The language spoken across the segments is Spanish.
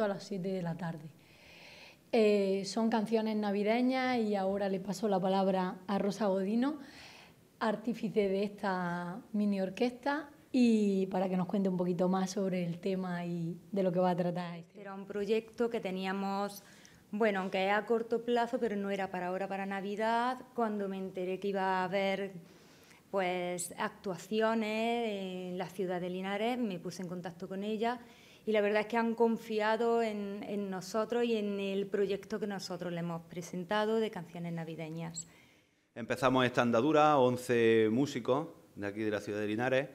a las 7 de la tarde. Eh, son canciones navideñas y ahora le paso la palabra a Rosa Godino, artífice de esta mini orquesta, y para que nos cuente un poquito más sobre el tema y de lo que va a tratar. Este. Era un proyecto que teníamos, bueno, aunque a corto plazo, pero no era para ahora, para Navidad, cuando me enteré que iba a haber pues actuaciones en la ciudad de Linares, me puse en contacto con ella y la verdad es que han confiado en, nosotros y en el proyecto que nosotros le hemos presentado de canciones navideñas. Empezamos esta andadura, 11 músicos de aquí de la ciudad de Linares.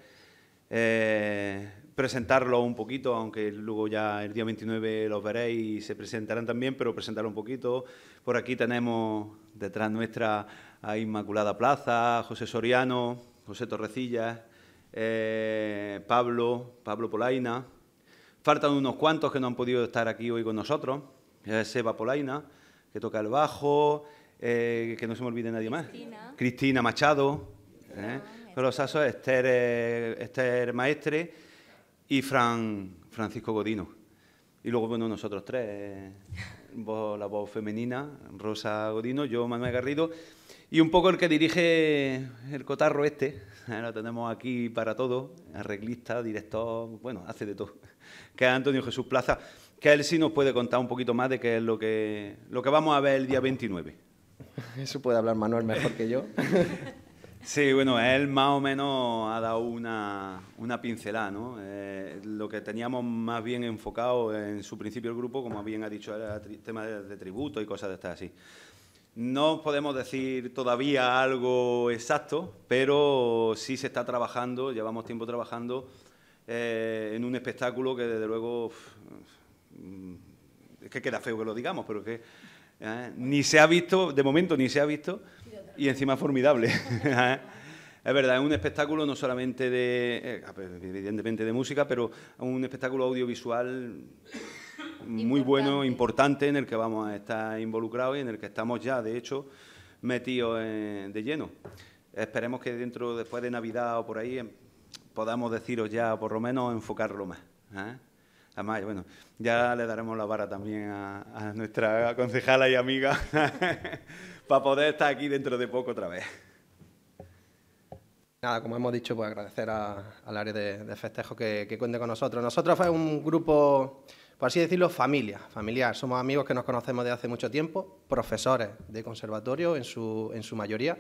...presentarlos eh, presentarlo un poquito, aunque luego ya el día 29 los veréis y se presentarán también, pero presentarlo un poquito. Por aquí tenemos detrás nuestra a Inmaculada Plaza, José Soriano, José Torrecillas, eh, Pablo, Pablo Polaina, Faltan unos cuantos que no han podido estar aquí hoy con nosotros. Seba Polaina, que toca el bajo, eh, que no se me olvide nadie más. Cristina, Machado, los eh, eh, Esther, Maestre y Francisco Godino. Y luego, bueno, nosotros tres, la voz femenina, Rosa Godino, yo, Manuel Garrido, y un poco el que dirige el cotarro este, lo tenemos aquí para todo, arreglista, director, bueno, hace de todo, que es Antonio Jesús Plaza, que él sí nos puede contar un poquito más de qué es lo que, lo que vamos a ver el día 29. Eso puede hablar Manuel mejor que yo. Sí, bueno, él más o menos ha dado una, una pincelada, ¿no? Eh, lo que teníamos más bien enfocado en su principio el grupo, como bien ha dicho, era tema de, tributo y cosas de estas así. No podemos decir todavía algo exacto, pero sí se está trabajando, llevamos tiempo trabajando eh, en un espectáculo que desde luego... Es que queda feo que lo digamos, pero que eh, ni se ha visto, de momento ni se ha visto y encima formidable. es verdad, es un espectáculo no solamente de, eh, evidentemente de música, pero un espectáculo audiovisual muy bueno, importante, en el que vamos a estar involucrados y en el que estamos ya, de hecho, metidos eh, de lleno. Esperemos que dentro, después de Navidad o por ahí, em, podamos deciros ya, por lo menos, enfocarlo más. ¿eh? Además, bueno, ya le daremos la vara también a, nuestra concejala y amiga para poder estar aquí dentro de poco otra vez. Nada, como hemos dicho, pues agradecer al área de, festejo que, cuente con nosotros. Nosotros fue un grupo, por así decirlo, familia, familiar. Somos amigos que nos conocemos desde hace mucho tiempo, profesores de conservatorio en su, en su mayoría.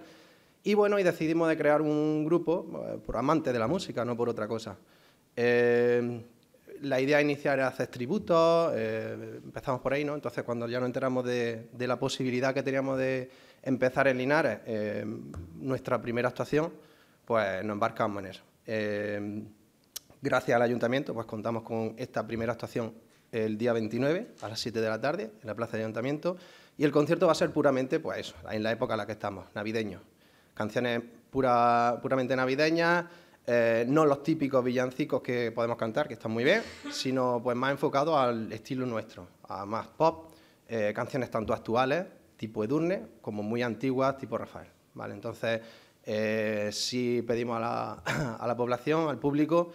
Y bueno, y decidimos de crear un grupo eh, por amante de la música, no por otra cosa. Eh, la idea inicial era hacer tributos, eh, empezamos por ahí, ¿no? Entonces, cuando ya nos enteramos de, la posibilidad que teníamos de empezar en Linares, eh, nuestra primera actuación, pues nos embarcamos en eso. Eh, gracias al ayuntamiento, pues contamos con esta primera actuación el día 29 a las 7 de la tarde en la plaza de ayuntamiento y el concierto va a ser puramente, pues eso, en la época en la que estamos, navideño. Canciones pura, puramente navideñas, eh, no los típicos villancicos que podemos cantar, que están muy bien, sino pues más enfocados al estilo nuestro, a más pop, eh, canciones tanto actuales, tipo Edurne, como muy antiguas, tipo Rafael. ¿vale? Entonces, ...si eh, sí pedimos a la, población, al público,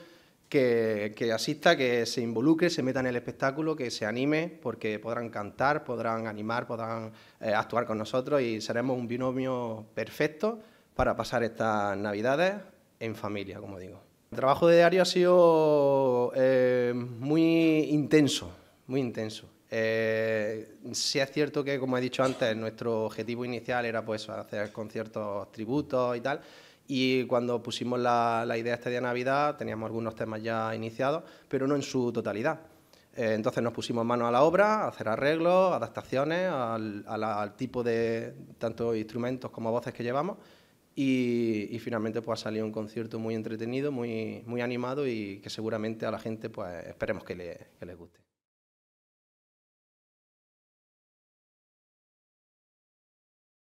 que, que, asista, que se involucre, se meta en el espectáculo, que se anime, porque podrán cantar, podrán animar, podrán actuar con nosotros y seremos un binomio perfecto para pasar estas navidades en familia, como digo. El trabajo de diario ha sido eh, muy intenso, muy intenso. Eh, sí es cierto que, como he dicho antes, nuestro objetivo inicial era pues, hacer conciertos, tributos y tal. Y cuando pusimos la, idea este día de Navidad, teníamos algunos temas ya iniciados, pero no en su totalidad. Eh, entonces nos pusimos manos a la obra, a hacer arreglos, adaptaciones al, al tipo de tanto instrumentos como voces que llevamos. Y, finalmente pues ha salido un concierto muy entretenido, muy, muy animado y que seguramente a la gente pues esperemos que le, que les guste.